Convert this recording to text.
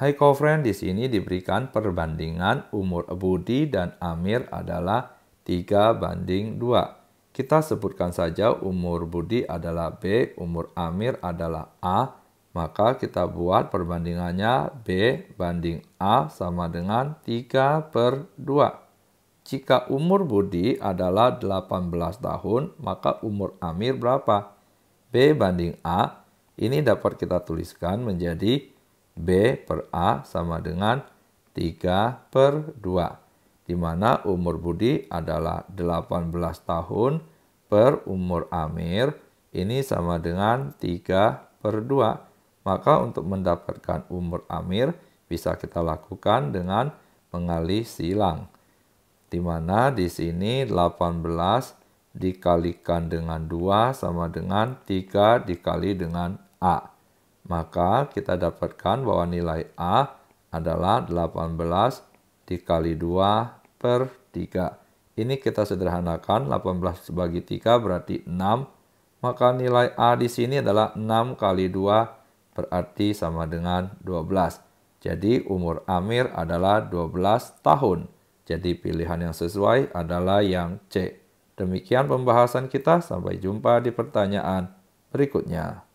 Hai Kofren, di sini diberikan perbandingan umur Budi dan Amir adalah 3 banding 2. Kita sebutkan saja umur Budi adalah B, umur Amir adalah A, maka kita buat perbandingannya B banding A sama dengan 3 per 2. Jika umur Budi adalah 18 tahun, maka umur Amir berapa? B banding A, ini dapat kita tuliskan menjadi B per A sama dengan 3 per 2, di mana umur Budi adalah 18 tahun per umur Amir, ini sama dengan 3 per 2. Maka untuk mendapatkan umur Amir bisa kita lakukan dengan mengalih silang. Di mana di sini 18 dikalikan dengan 2 sama dengan 3 dikali dengan A. Maka kita dapatkan bahwa nilai A adalah 18 dikali 2 per 3. Ini kita sederhanakan, 18 bagi 3 berarti 6. Maka nilai A di sini adalah 6 kali 2 berarti sama dengan 12. Jadi umur Amir adalah 12 tahun. Jadi pilihan yang sesuai adalah yang C. Demikian pembahasan kita, sampai jumpa di pertanyaan berikutnya.